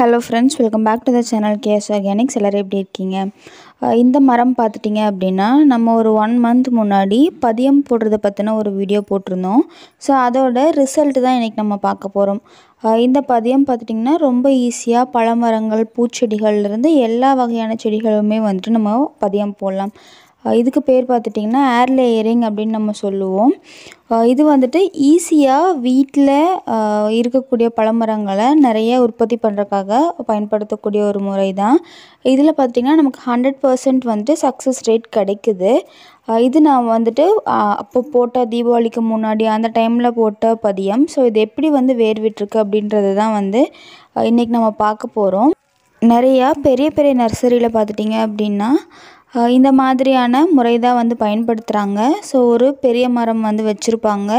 hello friends welcome back to the channel KS organics சிலர் எப்படி இருக்கீங்க இந்த மரம் பார்த்துட்டிங்க அப்படின்னா நம்ம ஒரு ஒன் மந்த் முன்னாடி பதியம் போடுறத பற்றின ஒரு வீடியோ போட்டிருந்தோம் ஸோ அதோட ரிசல்ட் தான் இன்றைக்கி நம்ம பார்க்க போகிறோம் இந்த பதியம் பார்த்துட்டிங்கன்னா ரொம்ப ஈஸியாக பழமரங்கள் பூச்செடிகள்லேருந்து எல்லா வகையான செடிகளுமே வந்துட்டு நம்ம பதியம் போடலாம் இதுக்கு பேர் பார்த்துட்டிங்கன்னா ஏர் லேயரிங் அப்படின்னு நம்ம சொல்லுவோம் இது வந்துட்டு ஈஸியாக வீட்டில் இருக்கக்கூடிய பழமரங்களை நிறைய உற்பத்தி பண்ணுறக்காக பயன்படுத்தக்கூடிய ஒரு முறை தான் இதில் பார்த்திங்கன்னா நமக்கு ஹண்ட்ரட் பர்சன்ட் வந்துட்டு சக்ஸஸ் ரேட் கிடைக்குது இது நான் வந்துட்டு அப்போ போட்ட தீபாவளிக்கு முன்னாடி அந்த டைமில் போட்ட பதியம் ஸோ இது எப்படி வந்து வேர்விட்டுருக்கு அப்படின்றது தான் வந்து இன்றைக்கி நம்ம பார்க்க போகிறோம் நிறையா பெரிய பெரிய நர்சரியில் பார்த்துட்டிங்க அப்படின்னா இந்த மாதிரியான முறை தான் வந்து பயன்படுத்துகிறாங்க ஸோ ஒரு பெரிய மரம் வந்து வச்சுருப்பாங்க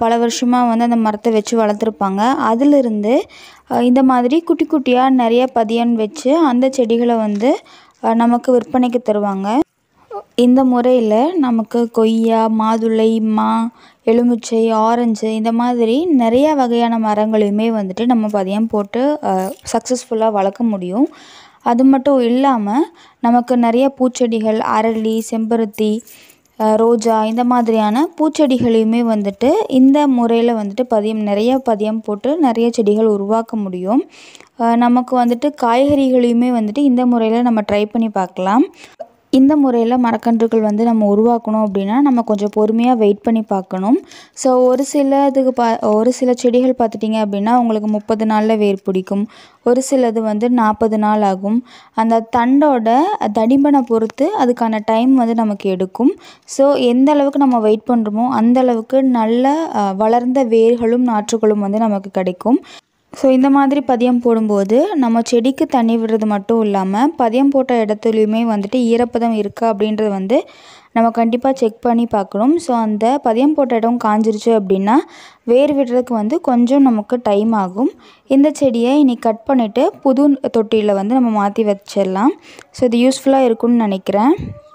பல வருஷமாக வந்து அந்த மரத்தை வச்சு வளர்த்துருப்பாங்க அதிலிருந்து இந்த மாதிரி குட்டி குட்டியாக நிறைய பதியன் வச்சு அந்த செடிகளை வந்து நமக்கு விற்பனைக்கு தருவாங்க இந்த முறையில் நமக்கு கொய்யா மாதுளை மா எலுமிச்சை ஆரஞ்சு இந்த மாதிரி நிறையா வகையான மரங்களையுமே வந்துட்டு நம்ம பதியம் போட்டு சக்ஸஸ்ஃபுல்லாக வளர்க்க முடியும் அது மட்டும் இல்லாமல் நமக்கு நிறைய பூச்செடிகள் அரளி செம்பருத்தி ரோஜா இந்த மாதிரியான பூச்செடிகளையுமே வந்துட்டு இந்த முறையில் வந்துட்டு பதியம் நிறைய பதியம் போட்டு நிறைய செடிகள் உருவாக்க முடியும் நமக்கு வந்துட்டு காய்கறிகளையுமே வந்துட்டு இந்த முறையில் நம்ம ட்ரை பண்ணி பார்க்கலாம் இந்த முறையில் மரக்கன்றுகள் வந்து நம்ம உருவாக்கணும் அப்படின்னா நம்ம கொஞ்சம் பொறுமையாக வெயிட் பண்ணி பார்க்கணும் ஸோ ஒரு சில இதுக்கு பா ஒரு சில செடிகள் பார்த்துட்டிங்க அப்படின்னா உங்களுக்கு முப்பது நாளில் வேர் பிடிக்கும் ஒரு சிலது வந்து நாற்பது நாள் ஆகும் அந்த தண்டோட தடிம்பனை பொறுத்து அதுக்கான டைம் வந்து நமக்கு எடுக்கும் ஸோ எந்த அளவுக்கு நம்ம வெயிட் பண்ணுறோமோ அந்தளவுக்கு நல்ல வளர்ந்த வேர்களும் நாற்றுகளும் வந்து நமக்கு கிடைக்கும் ஸோ இந்த மாதிரி பதியம் போடும்போது நம்ம செடிக்கு தண்ணி விடுறது மட்டும் இல்லாமல் பதியம் போட்ட இடத்துலையுமே வந்துட்டு ஈரப்பதம் இருக்கா அப்படின்றது வந்து நம்ம கண்டிப்பாக செக் பண்ணி பார்க்கணும் ஸோ அந்த பதியம் போட்ட இடம் காஞ்சிருச்சு அப்படின்னா வேர் விடுறதுக்கு வந்து கொஞ்சம் நமக்கு டைம் ஆகும் இந்த செடியை இனி கட் பண்ணிவிட்டு புது தொட்டியில் வந்து நம்ம மாற்றி வச்சிடலாம் ஸோ இது யூஸ்ஃபுல்லாக இருக்கும்னு நினைக்கிறேன்